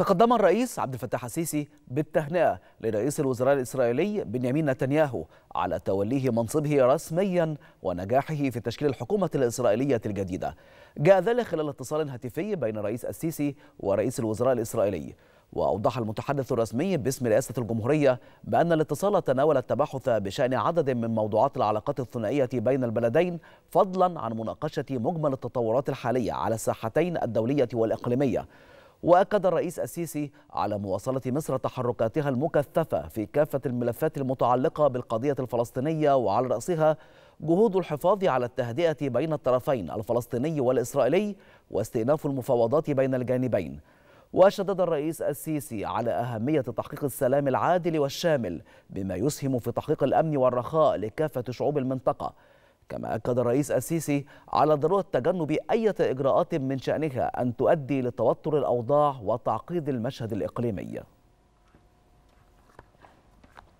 تقدم الرئيس عبد الفتاح السيسي بالتهنئة لرئيس الوزراء الإسرائيلي بنيامين نتنياهو على توليه منصبه رسميا ونجاحه في تشكيل الحكومة الإسرائيلية الجديدة جاء ذلك خلال اتصال هاتفي بين الرئيس السيسي ورئيس الوزراء الإسرائيلي وأوضح المتحدث الرسمي باسم رئاسة الجمهورية بأن الاتصال تناول التباحث بشأن عدد من موضوعات العلاقات الثنائية بين البلدين فضلا عن مناقشة مجمل التطورات الحالية على الساحتين الدولية والإقليمية وأكد الرئيس السيسي على مواصلة مصر تحركاتها المكثفة في كافة الملفات المتعلقة بالقضية الفلسطينية وعلى رأسها جهود الحفاظ على التهدئة بين الطرفين الفلسطيني والإسرائيلي واستئناف المفاوضات بين الجانبين وشدد الرئيس السيسي على أهمية تحقيق السلام العادل والشامل بما يسهم في تحقيق الأمن والرخاء لكافة شعوب المنطقة كما أكد الرئيس السيسي على ضرورة تجنب أي إجراءات من شأنها أن تؤدي لتوتر الأوضاع وتعقيد المشهد الإقليمي